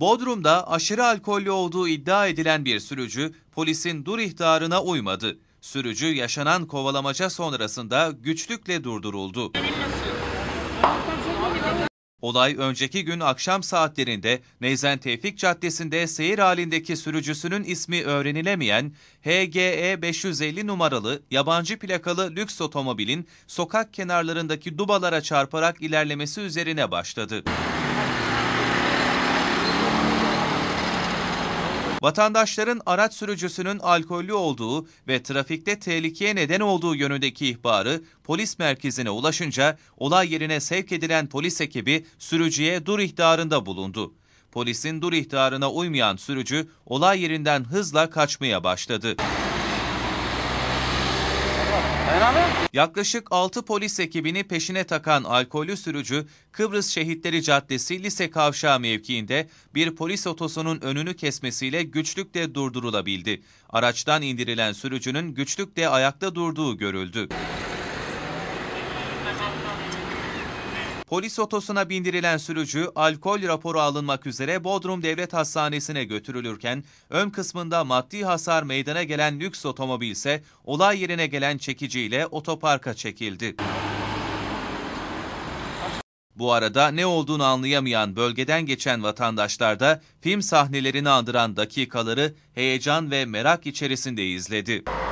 Bodrum'da aşırı alkollü olduğu iddia edilen bir sürücü polisin dur ihtarına uymadı. Sürücü yaşanan kovalamaca sonrasında güçlükle durduruldu. Olay önceki gün akşam saatlerinde Neyzen Tevfik Caddesi'nde seyir halindeki sürücüsünün ismi öğrenilemeyen HGE 550 numaralı yabancı plakalı lüks otomobilin sokak kenarlarındaki dubalara çarparak ilerlemesi üzerine başladı. vatandaşların araç sürücüsünün alkollü olduğu ve trafikte tehlikeye neden olduğu yönündeki ihbarı polis merkezine ulaşınca olay yerine sevk edilen polis ekibi sürücüye dur ihtarında bulundu. Polisin dur ihtarına uymayan sürücü olay yerinden hızla kaçmaya başladı. Yaklaşık 6 polis ekibini peşine takan alkolü sürücü Kıbrıs Şehitleri Caddesi lise kavşağı mevkiinde bir polis otosunun önünü kesmesiyle güçlükle durdurulabildi. Araçtan indirilen sürücünün güçlükle ayakta durduğu görüldü. Polis otosuna bindirilen sürücü alkol raporu alınmak üzere Bodrum Devlet Hastanesi'ne götürülürken ön kısmında maddi hasar meydana gelen lüks otomobil ise olay yerine gelen çekiciyle otoparka çekildi. Bu arada ne olduğunu anlayamayan bölgeden geçen vatandaşlar da film sahnelerini andıran dakikaları heyecan ve merak içerisinde izledi.